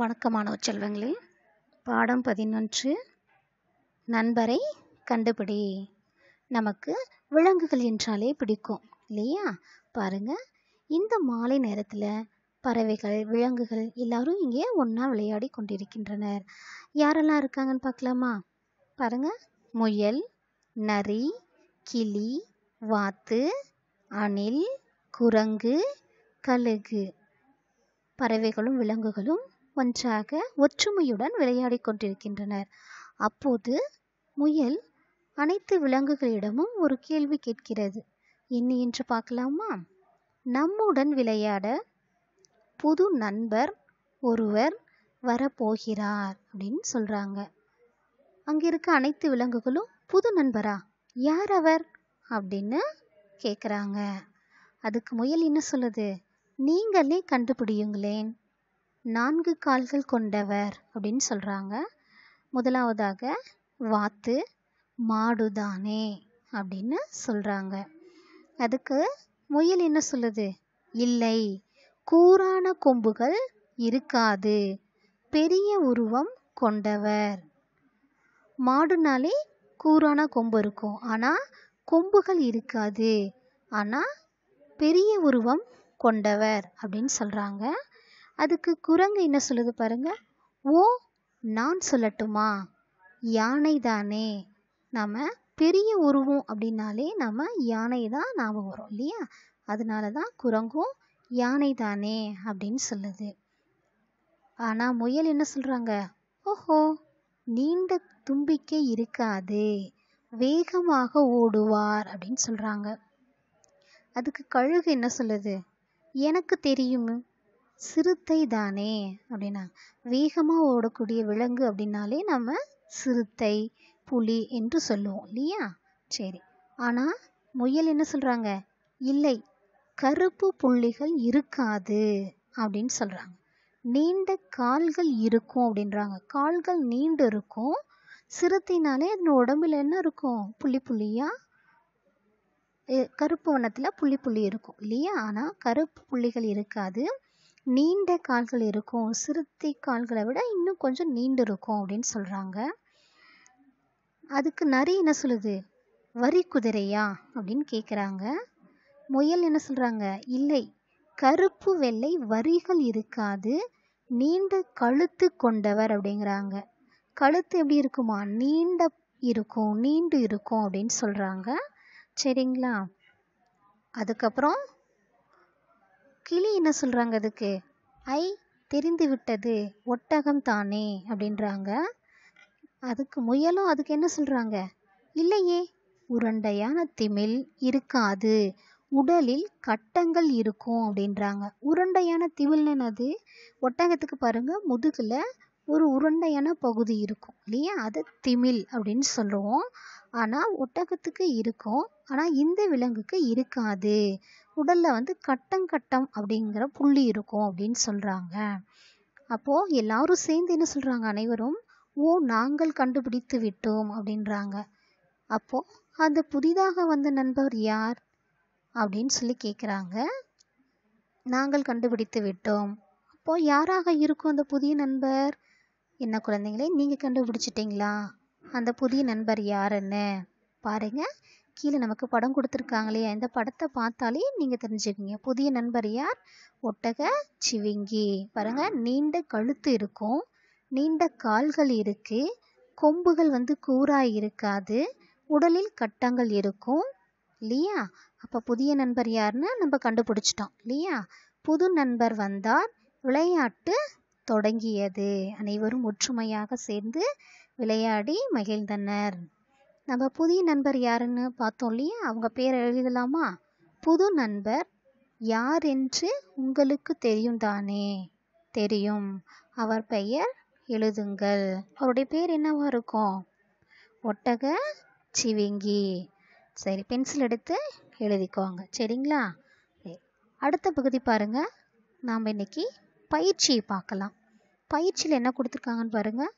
வணக்கம் மாணவ செல்வங்களே பாடம் பதினொன்று நண்பரை கண்டுபிடி நமக்கு விலங்குகள் என்றாலே பிடிக்கும் இல்லையா பாருங்கள் இந்த மாலை நேரத்தில் பறவைகள் விலங்குகள் எல்லாரும் இங்கே ஒன்றா விளையாடி கொண்டிருக்கின்றனர் யாரெல்லாம் இருக்காங்கன்னு பார்க்கலாமா பாருங்கள் முயல் நரி கிளி வாத்து அணில் குரங்கு கழுகு பறவைகளும் விலங்குகளும் ஒன்றாக ஒற்றுமையுடன் விளையாடிக் கொண்டிருக்கின்றனர் அப்போது முயல் அனைத்து விலங்குகளிடமும் ஒரு கேள்வி கேட்கிறது என்ன என்று பார்க்கலாமா நம்முடன் விளையாட புது நண்பர் ஒருவர் வரப்போகிறார் அப்படின்னு சொல்கிறாங்க அங்கே இருக்க அனைத்து விலங்குகளும் புது நண்பரா யார் அவர் அப்படின்னு கேட்குறாங்க அதுக்கு முயல் என்ன சொல்லுது நீங்களே கண்டுபிடியுங்களேன் நான்கு கால்கள் கொண்டவர் அப்படின்னு சொல்கிறாங்க முதலாவதாக வாத்து மாடுதானே அப்படின்னு சொல்கிறாங்க அதுக்கு முயல் என்ன சொல்லுது இல்லை கூரான கொம்புகள் இருக்காது பெரிய உருவம் கொண்டவர் மாடுனாலே கூரான கொம்பு இருக்கும் ஆனால் கொம்புகள் இருக்காது ஆனால் பெரிய உருவம் கொண்டவர் அப்படின்னு சொல்கிறாங்க அதுக்கு குரங்கு என்ன சொல்லுது பாருங்க ஓ நான் சொல்லட்டுமா யானை தானே நம்ம பெரிய உருவம் அப்படின்னாலே நம்ம யானை தான் ஞாபகம் வரும் இல்லையா அதனால தான் குரங்கும் யானை தானே அப்படின்னு சொல்லுது ஆனால் முயல் என்ன சொல்கிறாங்க ஓஹோ நீண்ட தும்பிக்கை இருக்காது வேகமாக ஓடுவார் அப்படின்னு சொல்கிறாங்க அதுக்கு கழுகு என்ன சொல்லுது எனக்கு தெரியும் சிறுத்தை தானே அப்படின்னா வேகமாக ஓடக்கூடிய விலங்கு அப்படின்னாலே நம்ம சிறுத்தை புலி என்று சொல்லுவோம் இல்லையா சரி ஆனால் முயல் என்ன சொல்கிறாங்க இல்லை கருப்பு புள்ளிகள் இருக்காது அப்படின்னு சொல்கிறாங்க நீண்ட கால்கள் இருக்கும் அப்படின்றாங்க கால்கள் நீண்டு இருக்கும் சிறுத்தைனாலே அதன் உடம்புல என்ன இருக்கும் புள்ளி புள்ளியாக கருப்பு வண்ணத்தில் புள்ளி புள்ளி இருக்கும் இல்லையா ஆனால் கருப்பு புள்ளிகள் இருக்காது நீண்ட கால்கள் இருக்கும் சிறுத்தை கால்களை விட இன்னும் கொஞ்சம் நீண்டு இருக்கும் அப்படின்னு சொல்கிறாங்க அதுக்கு நரி என்ன சொல்லுது வரி குதிரையா அப்படின்னு கேட்குறாங்க முயல் என்ன சொல்கிறாங்க இல்லை கருப்பு வெள்ளை வரிகள் இருக்காது நீண்ட கழுத்து கொண்டவர் அப்படிங்கிறாங்க கழுத்து எப்படி இருக்குமா நீண்ட இருக்கும் நீண்டு இருக்கும் அப்படின்னு சொல்கிறாங்க சரிங்களா அதுக்கப்புறம் கிளி என்ன சொல்கிறாங்க அதுக்கு ஐ தெரிந்து விட்டது ஒட்டகம் தானே அப்படின்றாங்க அதுக்கு முயலும் அதுக்கு என்ன சொல்கிறாங்க இல்லையே உருண்டையான திமில் இருக்காது உடலில் கட்டங்கள் இருக்கும் அப்படின்றாங்க உருண்டையான திமில்னு என்னது ஒட்டகத்துக்கு பாருங்கள் முதுகில் ஒரு உருண்டையான பகுதி இருக்கும் இல்லையா அது திமில் அப்படின்னு சொல்லுவோம் ஆனால் ஒட்டகத்துக்கு இருக்கும் ஆனால் இந்த விலங்குக்கு இருக்காது உடலில் வந்து கட்டம் கட்டம் அப்படிங்கிற புள்ளி இருக்கும் அப்படின்னு சொல்கிறாங்க அப்போது எல்லாரும் சேர்ந்து என்ன சொல்கிறாங்க அனைவரும் ஓ நாங்கள் கண்டுபிடித்து விட்டோம் அப்படின்றாங்க அப்போது அந்த புதிதாக வந்த நண்பர் யார் அப்படின்னு சொல்லி கேட்குறாங்க நாங்கள் கண்டுபிடித்து விட்டோம் அப்போது யாராக இருக்கும் அந்த புதிய நண்பர் என்ன குழந்தைங்களே நீங்கள் கண்டுபிடிச்சிட்டிங்களா அந்த புதிய நண்பர் யாருன்னு பாருங்கள் கீழே நமக்கு படம் கொடுத்துருக்காங்களே இந்த படத்தை பார்த்தாலே நீங்கள் தெரிஞ்சுக்கிங்க புதிய நண்பர் யார் ஒட்டக சிவிங்கி பாருங்கள் நீண்ட கழுத்து இருக்கும் நீண்ட கால்கள் இருக்குது கொம்புகள் வந்து கூராக இருக்காது உடலில் கட்டங்கள் இருக்கும் இல்லையா அப்போ புதிய நண்பர் யாருன்னு நம்ம கண்டுபிடிச்சிட்டோம் இல்லையா புது நண்பர் வந்தார் விளையாட்டு தொடங்கியது அனைவரும் ஒற்றுமையாக சேர்ந்து விளையாடி மகிழ்ந்தனர் நம்ம புதிய நண்பர் யாருன்னு பார்த்தோம் இல்லையா அவங்க பேர் எழுதலாமா புது நண்பர் யார் என்று உங்களுக்கு தெரியும் தானே தெரியும் அவர் பெயர் எழுதுங்கள் அவருடைய பேர் என்னவா இருக்கும் ஒட்டக சிவிங்கி சரி பென்சில் எடுத்து எழுதிக்கோங்க சரிங்களா அடுத்த பகுதி பாருங்கள் நாம் இன்னைக்கு பயிற்சியை பார்க்கலாம் பயிற்சியில் என்ன கொடுத்துருக்காங்கன்னு பாருங்கள்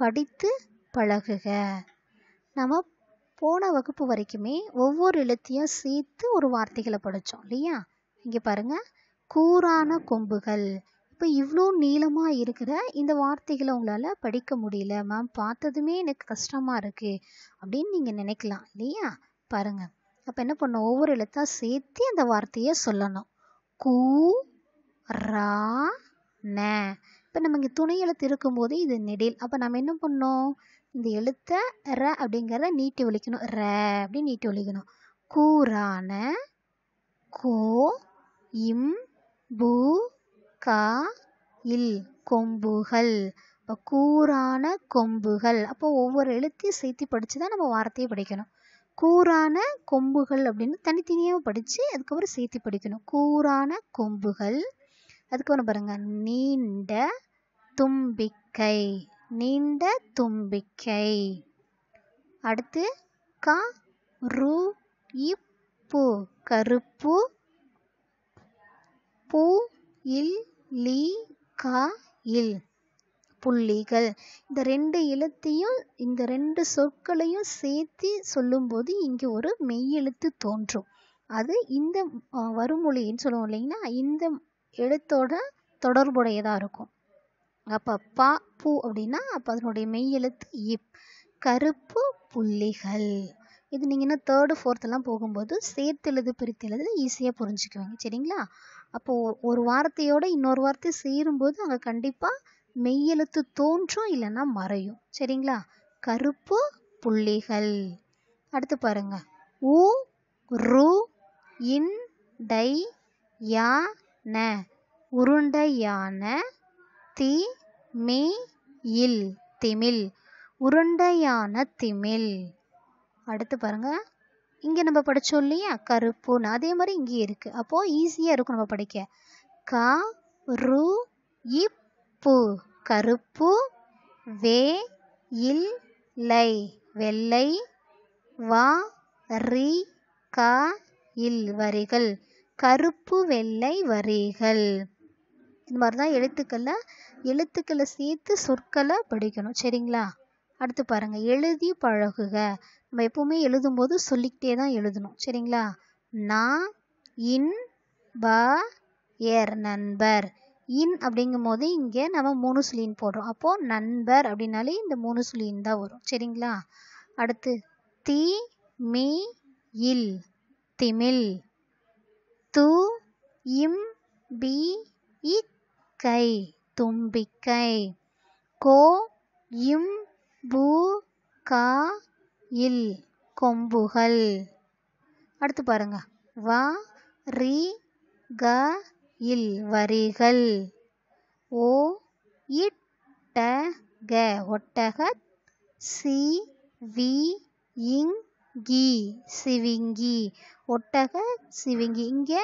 படித்து பழகுக நம்ம போன வகுப்பு வரைக்குமே ஒவ்வொரு எழுத்தையும் சேர்த்து ஒரு வார்த்தைகளை படித்தோம் இல்லையா இங்கே பாருங்கள் கூரான கொம்புகள் இப்போ இவ்வளோ நீளமாக இருக்கிற இந்த வார்த்தைகளை உங்களால் படிக்க முடியல மேம் பார்த்ததுமே எனக்கு கஷ்டமாக இருக்குது அப்படின்னு நீங்கள் நினைக்கலாம் இல்லையா பாருங்கள் அப்போ என்ன பண்ணோம் ஒவ்வொரு எழுத்தாக சேர்த்து அந்த வார்த்தையை சொல்லணும் கூ ரா ந இப்போ நம்ம இங்கே துணை எழுத்து இருக்கும்போது இது நெடில் அப்போ நம்ம என்ன பண்ணோம் இந்த எழுத்தை ர அப்படிங்கிறத நீட்டி ஒழிக்கணும் ர அப்படின்னு நீட்டி ஒழிக்கணும் கூரான கோ இம் பூ கா இல் கொம்புகள் இப்போ கூரான கொம்புகள் அப்போ ஒவ்வொரு எழுத்தையும் சேர்த்து படித்து தான் நம்ம வார்த்தையை படிக்கணும் கூரான கொம்புகள் அப்படின்னு தனித்தனியாக படித்து அதுக்கப்புறம் சேர்த்து படிக்கணும் கூரான கொம்புகள் அதுக்கப்புறம் பாருங்கள் நீண்ட தும்பிக்கை நீண்ட தும்பிக்கை அடுத்து க ரு இப்பு கருப்பு பூ இல் லி கா இல் புள்ளிகள் இந்த ரெண்டு எழுத்தையும் இந்த ரெண்டு சொற்களையும் சேர்த்து சொல்லும்போது இங்கே ஒரு மெய்யெழுத்து தோன்றும் அது இந்த வருமொழின்னு சொல்லுவோம் இல்லைங்களா இந்த எழுத்தோட தொடர்புடையதாக இருக்கும் அப்போ பா பூ அப்படின்னா அப்போ அதனுடைய மெய் எழுத்து இப் கருப்பு புள்ளிகள் இது நீங்கள் இன்னும் தேர்டு ஃபோர்த்தெல்லாம் போகும்போது சேர்த்து எழுது பிரித்து எழுது ஈஸியாக புரிஞ்சுக்குவீங்க சரிங்களா அப்போது ஒரு வார்த்தையோட இன்னொரு வார்த்தை சேரும்போது அங்கே கண்டிப்பாக மெய்யெழுத்து தோன்றும் இல்லைன்னா மறையும் சரிங்களா கருப்பு புள்ளிகள் அடுத்து பாருங்க உ ரு இன் டை யா ன உருண்டையான தி மி இல் திமில் உருண்டையான திமில் அடுத்து பாருங்கள் இங்கே நம்ம படித்தோம் இல்லையா கருப்புன்னு அதே மாதிரி இங்கே இருக்குது அப்போது ஈஸியாக இருக்கும் நம்ம படிக்க கா ரு இப்பு கருப்பு வே இல் லை வெள்ளை வா ரி கா இல் வரிகள் கருப்பு வெள்ளை வரிகள் இந்த மாதிரி தான் எழுத்துக்களை எழுத்துக்களை சேர்த்து சொற்களை படிக்கணும் சரிங்களா அடுத்து பாருங்கள் எழுதி பழகுக நம்ம எப்போவுமே எழுதும்போது சொல்லிக்கிட்டே தான் எழுதணும் சரிங்களா நான் இன் ப ஏர் நண்பர் இன் அப்படிங்கும் போது இங்கே நம்ம மூணு சுழியின் போடுறோம் அப்போது நண்பர் அப்படின்னாலே இந்த மூணு சுழியின் தான் வரும் சரிங்களா அடுத்து தி மீ இல் திமிழ் இம் பி கை தும்பிக்கை கோ இம் பூ கா இல் கொம்புகள் அடுத்து பாருங்க வா ரி க இல் வரிகள் ஓ இட்ட க ஒட்டக சி வி இங் கீ சிவிங்கி ஒட்டக சிவிங்கி இங்கே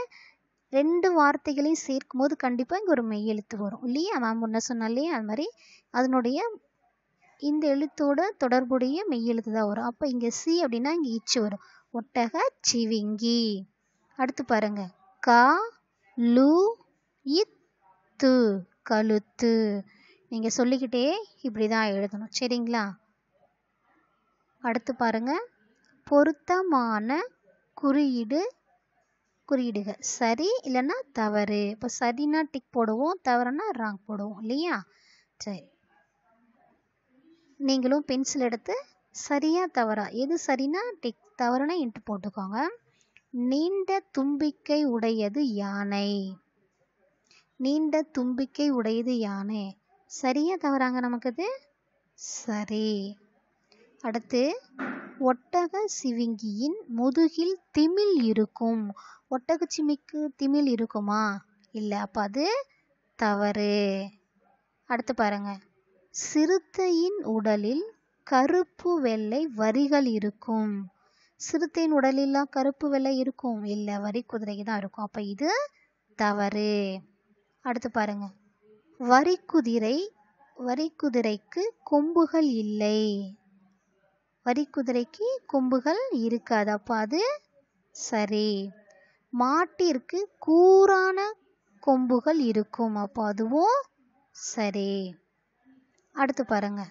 ரெண்டு வார்த்தைகளையும் சேர்க்கும் போது கண்டிப்பாக இங்கே ஒரு மெய் எழுத்து வரும் இல்லையா மேம் முன்ன சொன்னாலே இல்லையா அது மாதிரி அதனுடைய இந்த எழுத்தோட தொடர்புடைய மெய் எழுத்து தான் வரும் அப்போ இங்கே சி அப்படின்னா இங்கே இச்சு வரும் ஒட்டக சிவிங்கி அடுத்து பாருங்க கா லு இத்து கழுத்து நீங்கள் சொல்லிக்கிட்டே இப்படி தான் எழுதணும் சரிங்களா அடுத்து பாருங்கள் பொருத்தமான குறியீடு குறியீடுக சரி இல்லைன்னா தவறு இப்போ சரினா டிக் போடுவோம் தவறுனா ராங் போடுவோம் இல்லையா சரி நீங்களும் பென்சில் எடுத்து சரியா தவறா எது சரினா டிக் தவறுனா இன்ட்டு போட்டுக்கோங்க நீண்ட தும்பிக்கை உடையது யானை நீண்ட தும்பிக்கை உடையது யானை சரியா தவறாங்க நமக்கு இது சரி அடுத்து ஒட்டக சிவிங்கியின் முதுகில் திமில் இருக்கும் சிமிக்கு திமில் இருக்குமா இல்லை அப்போ அது தவறு அடுத்து பாருங்க சிறுத்தையின் உடலில் கருப்பு வெள்ளை வரிகள் இருக்கும் சிறுத்தையின் உடலில் கருப்பு வெள்ளை இருக்கும் இல்லை வரி குதிரைக்கு தான் இருக்கும் அப்போ இது தவறு அடுத்து பாருங்க வரிக்குதிரை வரிக்குதிரைக்கு கொம்புகள் இல்லை வரிக்குதிரைக்கு கொம்புகள் இருக்காது அப்போ அது சரி மாட்டிற்கு கூரான கொம்புகள் இருக்கும் அப்போ அதுவும் சரி அடுத்து பாருங்க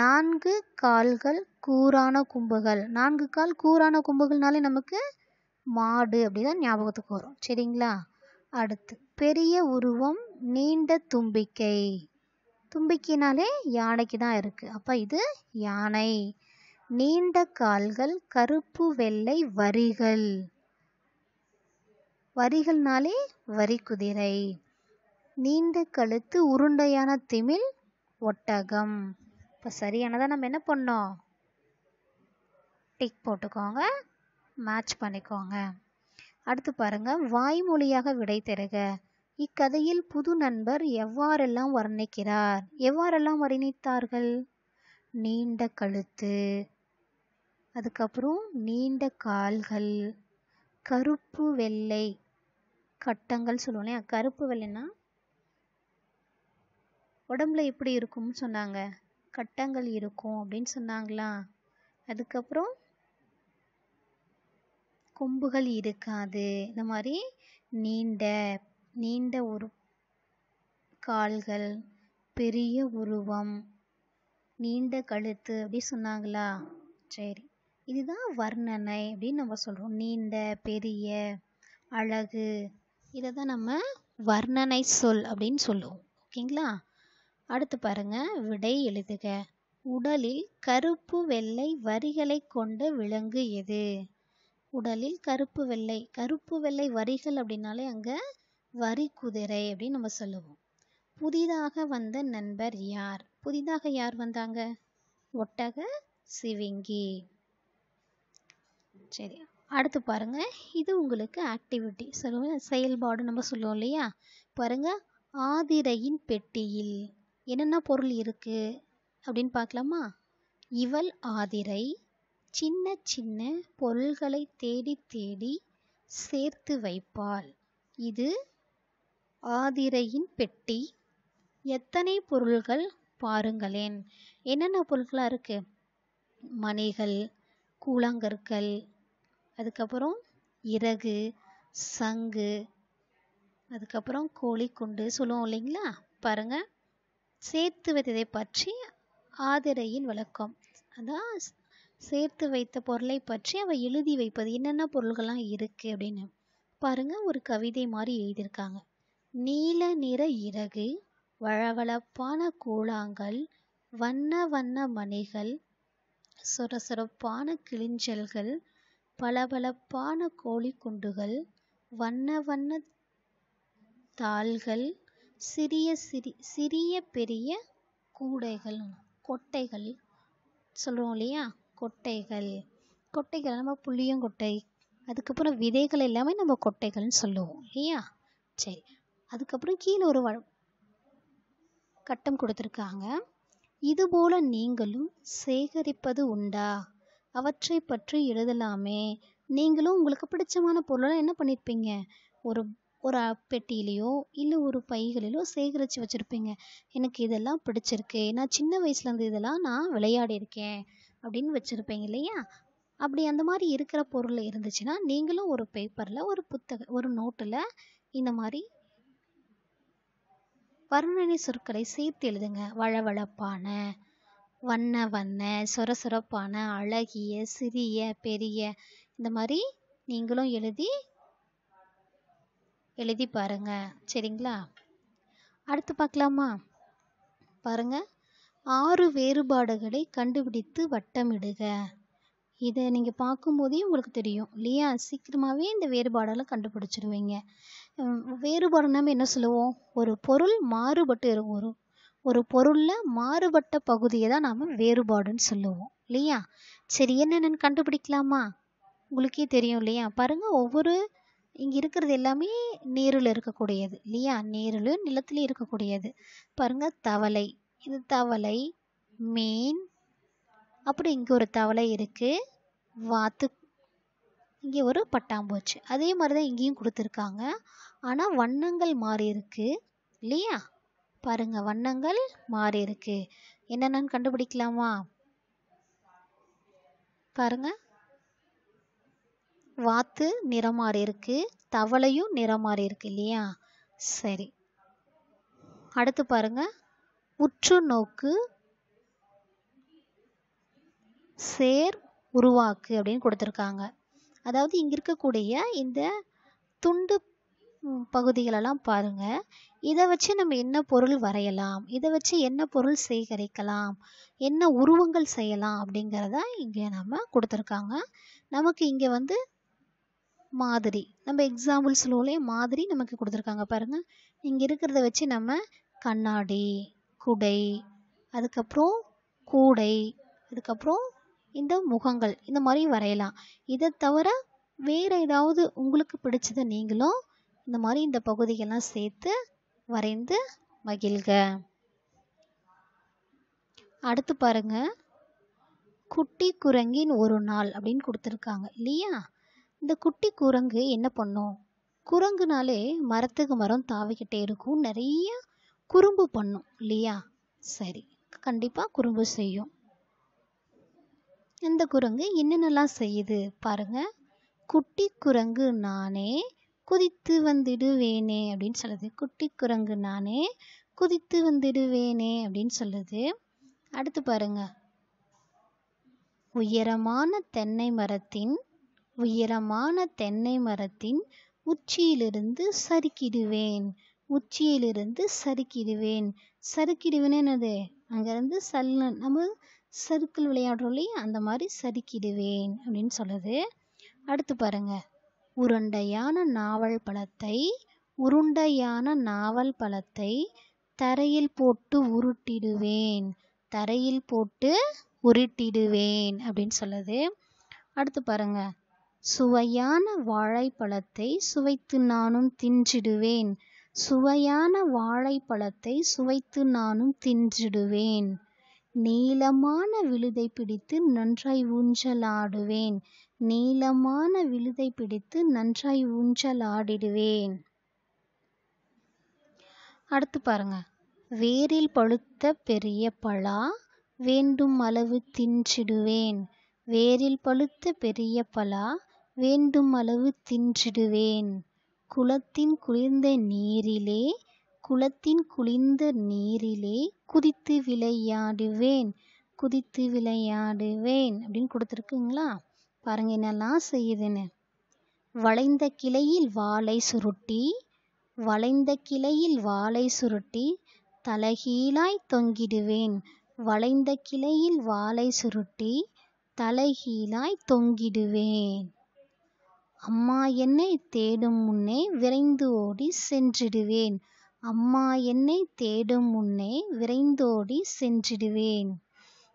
நான்கு கால்கள் கூரான கொம்புகள் நான்கு கால் கூரான கொம்புகள்னாலே நமக்கு மாடு அப்படிதான் ஞாபகத்துக்கு வரும் சரிங்களா அடுத்து பெரிய உருவம் நீண்ட தும்பிக்கை தும்பிக்கைனாலே யானைக்கு தான் இருக்குது அப்போ இது யானை நீண்ட கால்கள் கருப்பு வெள்ளை வரிகள் வரிகள்னாலே வரிக்குதிரை நீண்ட கழுத்து உருண்டையான திமில் ஒட்டகம் இப்போ சரியானதை நம்ம என்ன பண்ணோம் டிக் போட்டுக்கோங்க மேட்ச் பண்ணிக்கோங்க அடுத்து பாருங்க வாய்மொழியாக விடை தருக இக்கதையில் புது நண்பர் எவ்வாறெல்லாம் வர்ணிக்கிறார் எவ்வாறெல்லாம் வர்ணித்தார்கள் நீண்ட கழுத்து அதுக்கப்புறம் நீண்ட கால்கள் கருப்பு வெள்ளை கட்டங்கள் சொல்லுவோம் இல்லையா கருப்பு வெள்ளைன்னா உடம்புல எப்படி இருக்கும்னு சொன்னாங்க கட்டங்கள் இருக்கும் அப்படின்னு சொன்னாங்களா அதுக்கப்புறம் கொம்புகள் இருக்காது இந்த மாதிரி நீண்ட நீண்ட ஒரு கால்கள் பெரிய உருவம் நீண்ட கழுத்து அப்படி சொன்னாங்களா சரி இதுதான் வர்ணனை அப்படின்னு நம்ம சொல்கிறோம் நீண்ட பெரிய அழகு இதை தான் நம்ம வர்ணனை சொல் அப்படின்னு சொல்லுவோம் ஓகேங்களா அடுத்து பாருங்க விடை எழுதுக உடலில் கருப்பு வெள்ளை வரிகளை கொண்ட விலங்கு எது உடலில் கருப்பு வெள்ளை கருப்பு வெள்ளை வரிகள் அப்படின்னாலே அங்கே வரி குதிரை அப்படின்னு நம்ம சொல்லுவோம் புதிதாக வந்த நண்பர் யார் புதிதாக யார் வந்தாங்க ஒட்டக சிவிங்கி சரி அடுத்து பாருங்கள் இது உங்களுக்கு ஆக்டிவிட்டி சொல்லுவோம் செயல்பாடு நம்ம சொல்லுவோம் இல்லையா பாருங்கள் ஆதிரையின் பெட்டியில் என்னென்ன பொருள் இருக்குது அப்படின்னு பார்க்கலாமா இவள் ஆதிரை சின்ன சின்ன பொருள்களை தேடி தேடி சேர்த்து வைப்பாள் இது ஆதிரையின் பெட்டி எத்தனை பொருள்கள் பாருங்களேன் என்னென்ன பொருட்களாக இருக்குது மணிகள் கூழாங்கற்கள் அதுக்கப்புறம் இறகு சங்கு அதுக்கப்புறம் கோழி குண்டு சொல்லுவோம் இல்லைங்களா பாருங்கள் சேர்த்து வைத்ததை பற்றி ஆதிரையின் விளக்கம் அதான் சேர்த்து வைத்த பொருளை பற்றி அவள் எழுதி வைப்பது என்னென்ன பொருள்கள்லாம் இருக்குது அப்படின்னு பாருங்கள் ஒரு கவிதை மாதிரி எழுதியிருக்காங்க நீல நிற இறகு வளவளப்பான கூழாங்கல் வண்ண வண்ண மணிகள் சொர சொரப்பான கிளிஞ்சல்கள் பளபளப்பான கோழிக்குண்டுகள், வண்ண வண்ண தாள்கள், சிறிய சிறி சிறிய பெரிய கூடைகள் கொட்டைகள் சொல்கிறோம் இல்லையா கொட்டைகள் கொட்டைகள் நம்ம புளியங்கொட்டை அதுக்கப்புறம் விதைகள் எல்லாமே நம்ம கொட்டைகள்னு சொல்லுவோம் இல்லையா சரி அதுக்கப்புறம் கீழே ஒரு வ கட்டம் கொடுத்துருக்காங்க இதுபோல நீங்களும் சேகரிப்பது உண்டா அவற்றை பற்றி எழுதலாமே நீங்களும் உங்களுக்கு பிடிச்சமான பொருளை என்ன பண்ணியிருப்பீங்க ஒரு ஒரு பெட்டியிலையோ இல்லை ஒரு பைகளிலோ சேகரித்து வச்சுருப்பீங்க எனக்கு இதெல்லாம் பிடிச்சிருக்கு நான் சின்ன வயசுலேருந்து இதெல்லாம் நான் விளையாடி இருக்கேன் அப்படின்னு வச்சுருப்பீங்க இல்லையா அப்படி அந்த மாதிரி இருக்கிற பொருள் இருந்துச்சுன்னா நீங்களும் ஒரு பேப்பரில் ஒரு புத்தக ஒரு நோட்டில் இந்த மாதிரி வர்ணனை சொற்களை சேர்த்து எழுதுங்க வளவளப்பான வண்ண வண்ண சொர சொரப்பான அழகிய சிறிய பெரிய இந்த மாதிரி நீங்களும் எழுதி எழுதி பாருங்க சரிங்களா அடுத்து பார்க்கலாமா பாருங்கள் ஆறு வேறுபாடுகளை கண்டுபிடித்து வட்டமிடுக இதை நீங்கள் பார்க்கும்போதே உங்களுக்கு தெரியும் இல்லையா சீக்கிரமாகவே இந்த வேறுபாடெல்லாம் கண்டுபிடிச்சிடுவீங்க நம்ம என்ன சொல்லுவோம் ஒரு பொருள் மாறுபட்டு ஒரு ஒரு பொருளில் மாறுபட்ட பகுதியை தான் நாம் வேறுபாடுன்னு சொல்லுவோம் இல்லையா சரி என்னென்னு கண்டுபிடிக்கலாமா உங்களுக்கே தெரியும் இல்லையா பாருங்கள் ஒவ்வொரு இங்கே இருக்கிறது எல்லாமே நீரில் இருக்கக்கூடியது இல்லையா நீரில் நிலத்துலேயும் இருக்கக்கூடியது பாருங்கள் தவளை இது தவளை மீன் அப்புறம் இங்கே ஒரு தவளை இருக்குது வாத்து இங்கே ஒரு பட்டாம்பூச்சி அதே மாதிரி தான் இங்கேயும் கொடுத்துருக்காங்க ஆனால் வண்ணங்கள் மாறி இருக்குது இல்லையா பாருங்கள் வண்ணங்கள் மாறி இருக்கு என்னென்னு கண்டுபிடிக்கலாமா பாருங்கள் வாத்து நிறம் மாறி இருக்கு தவளையும் நிறம் மாறி இருக்கு இல்லையா சரி அடுத்து பாருங்க உற்று நோக்கு சேர் உருவாக்கு அப்படின்னு கொடுத்துருக்காங்க அதாவது இங்கே இருக்கக்கூடிய இந்த துண்டு பகுதிகளெல்லாம் பாருங்கள் இதை வச்சு நம்ம என்ன பொருள் வரையலாம் இதை வச்சு என்ன பொருள் சேகரிக்கலாம் என்ன உருவங்கள் செய்யலாம் அப்படிங்கிறத இங்கே நம்ம கொடுத்துருக்காங்க நமக்கு இங்கே வந்து மாதிரி நம்ம எக்ஸாம்பிள்ஸ்லோலே மாதிரி நமக்கு கொடுத்துருக்காங்க பாருங்கள் இங்கே இருக்கிறத வச்சு நம்ம கண்ணாடி குடை அதுக்கப்புறம் கூடை அதுக்கப்புறம் இந்த முகங்கள் இந்த மாதிரி வரையலாம் இதை தவிர வேறு ஏதாவது உங்களுக்கு பிடிச்சதை நீங்களும் இந்த மாதிரி இந்த பகுதிகளெலாம் சேர்த்து வரைந்து மகிழ்க அடுத்து பாருங்க குட்டி குரங்கின் ஒரு நாள் அப்படின்னு கொடுத்துருக்காங்க இல்லையா இந்த குட்டி குரங்கு என்ன பண்ணும் குரங்குனாலே மரத்துக்கு மரம் தாவிக்கிட்டே இருக்கும் நிறைய குறும்பு பண்ணும் இல்லையா சரி கண்டிப்பாக குறும்பு செய்யும் இந்த குரங்கு என்னென்னலாம் செய்யுது பாருங்க குட்டி குரங்கு நானே குதித்து வந்துடுவேனே அப்படின்னு சொல்லுது குட்டி குரங்கு நானே குதித்து வந்துடுவேனே அப்படின்னு சொல்லுது அடுத்து பாருங்க உயரமான தென்னை மரத்தின் உயரமான தென்னை மரத்தின் உச்சியிலிருந்து சறுக்கிடுவேன் உச்சியிலிருந்து சறுக்கிடுவேன் சறுக்கிடுவேன் என்னது அங்கேருந்து சல் நம்ம சறுக்கல் விளையாடுறோம் இல்லையா அந்த மாதிரி சறுக்கிடுவேன் அப்படின்னு சொல்லுது அடுத்து பாருங்க உருண்டையான நாவல் பழத்தை உருண்டையான நாவல் பழத்தை தரையில் போட்டு உருட்டிடுவேன் தரையில் போட்டு உருட்டிடுவேன் அப்படின்னு சொல்லுது அடுத்து பாருங்க சுவையான வாழைப்பழத்தை சுவைத்து நானும் தின்றிடுவேன் சுவையான வாழைப்பழத்தை சுவைத்து நானும் தின்றிடுவேன் நீளமான விழுதை பிடித்து நன்றாய் ஊஞ்சலாடுவேன் நீளமான விழுதை பிடித்து நன்றாய் ஊஞ்சலாடிடுவேன் அடுத்து பாருங்க வேரில் பழுத்த பெரிய பலா வேண்டும் அளவு தின்றிடுவேன் வேரில் பழுத்த பெரிய பலா வேண்டும் அளவு தின்றிடுவேன் குளத்தின் குளிர்ந்த நீரிலே குளத்தின் குளிர்ந்த நீரிலே குதித்து விளையாடுவேன் குதித்து விளையாடுவேன் அப்படின்னு கொடுத்துருக்குங்களா பாருங்கள் என்னெல்லாம் செய்யுதுன்னு வளைந்த கிளையில் வாழை சுருட்டி வளைந்த கிளையில் வாழை சுருட்டி தலைகீழாய் தொங்கிடுவேன் வளைந்த கிளையில் வாழை சுருட்டி தலைகீழாய் தொங்கிடுவேன் அம்மா என்னை தேடும் முன்னே விரைந்து ஓடி சென்றிடுவேன் அம்மா என்னை தேடும் முன்னே விரைந்தோடி சென்றிடுவேன்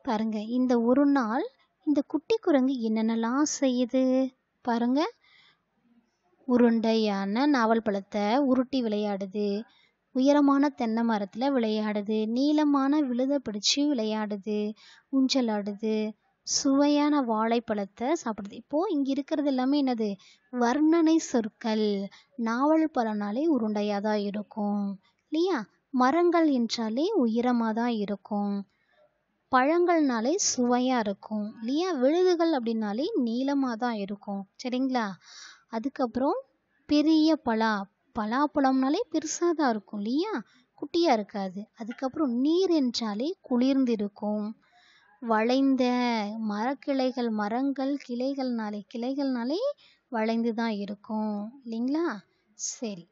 பாருங்க இந்த ஒரு நாள் இந்த குட்டி குரங்கு என்னென்னலாம் செய்யுது பாருங்க உருண்டையான நாவல் பழத்தை உருட்டி விளையாடுது உயரமான தென்னை மரத்தில் விளையாடுது நீளமான விழுத பிடிச்சி விளையாடுது ஊஞ்சல் ஆடுது சுவையான வாழைப்பழத்தை சாப்பிடுது இப்போது இங்கே இருக்கிறது எல்லாமே என்னது வர்ணனை சொற்கள் நாவல் பழம்னாலே உருண்டையாக தான் இருக்கும் இல்லையா மரங்கள் என்றாலே உயரமாக தான் இருக்கும் பழங்கள்னாலே சுவையாக இருக்கும் இல்லையா விழுதுகள் அப்படின்னாலே நீளமாக தான் இருக்கும் சரிங்களா அதுக்கப்புறம் பெரிய பலா பலாப்பழம்னாலே பெருசாக தான் இருக்கும் இல்லையா குட்டியாக இருக்காது அதுக்கப்புறம் நீர் என்றாலே குளிர்ந்திருக்கும் வளைந்த மரக்கிளைகள் மரங்கள் கிளைகள்னாலே கிளைகள்னாலே வளைந்து தான் இருக்கும் இல்லைங்களா சரி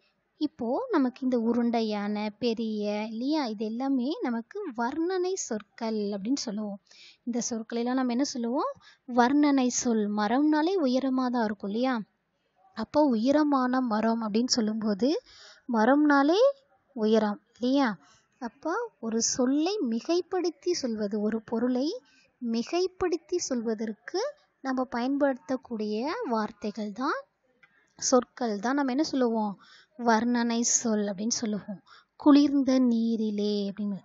இப்போது நமக்கு இந்த உருண்டையான பெரிய இல்லையா இது எல்லாமே நமக்கு வர்ணனை சொற்கள் அப்படின்னு சொல்லுவோம் இந்த சொற்களெல்லாம் நம்ம என்ன சொல்லுவோம் வர்ணனை சொல் மரம்னாலே உயரமாக தான் இருக்கும் இல்லையா அப்போ உயரமான மரம் அப்படின்னு சொல்லும்போது மரம்னாலே உயரம் இல்லையா அப்போ ஒரு சொல்லை மிகைப்படுத்தி சொல்வது ஒரு பொருளை மிகைப்படுத்தி சொல்வதற்கு நம்ம பயன்படுத்தக்கூடிய வார்த்தைகள் தான் சொற்கள் தான் நம்ம என்ன சொல்லுவோம் வர்ணனை சொல் அப்படின்னு சொல்லுவோம் குளிர்ந்த நீரிலே அப்படின்னு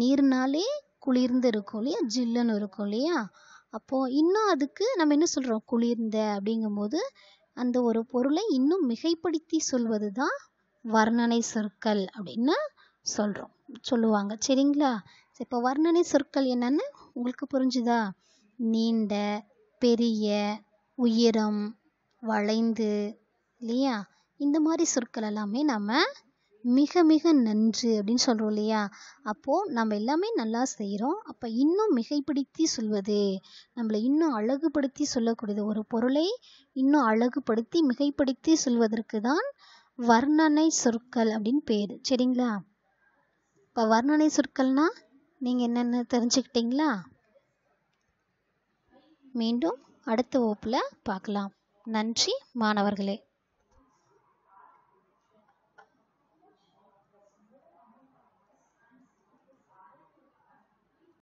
நீர்னாலே குளிர்ந்து இருக்கும் இல்லையா ஜில்லுன்னு இருக்கும் இல்லையா அப்போது இன்னும் அதுக்கு நம்ம என்ன சொல்கிறோம் குளிர்ந்த அப்படிங்கும்போது அந்த ஒரு பொருளை இன்னும் மிகைப்படுத்தி சொல்வது தான் வர்ணனை சொற்கள் அப்படின்னு சொல்கிறோம் சொல்லுவாங்க சரிங்களா சரி இப்போ வர்ணனை சொற்கள் என்னென்னு உங்களுக்கு புரிஞ்சுதா நீண்ட பெரிய உயரம் வளைந்து இல்லையா இந்த மாதிரி சொற்கள் எல்லாமே நம்ம மிக மிக நன்று அப்படின்னு சொல்கிறோம் இல்லையா அப்போது நம்ம எல்லாமே நல்லா செய்கிறோம் அப்போ இன்னும் மிகைப்படுத்தி சொல்வது நம்மளை இன்னும் அழகுபடுத்தி சொல்லக்கூடியது ஒரு பொருளை இன்னும் அழகுபடுத்தி மிகைப்படுத்தி சொல்வதற்கு தான் வர்ணனை சொற்கள் அப்படின்னு பேர் சரிங்களா இப்போ வர்ணனை சொற்கள்னால் நீங்கள் என்னென்ன தெரிஞ்சுக்கிட்டிங்களா மீண்டும் அடுத்த வகுப்பில் பார்க்கலாம் நன்றி மாணவர்களே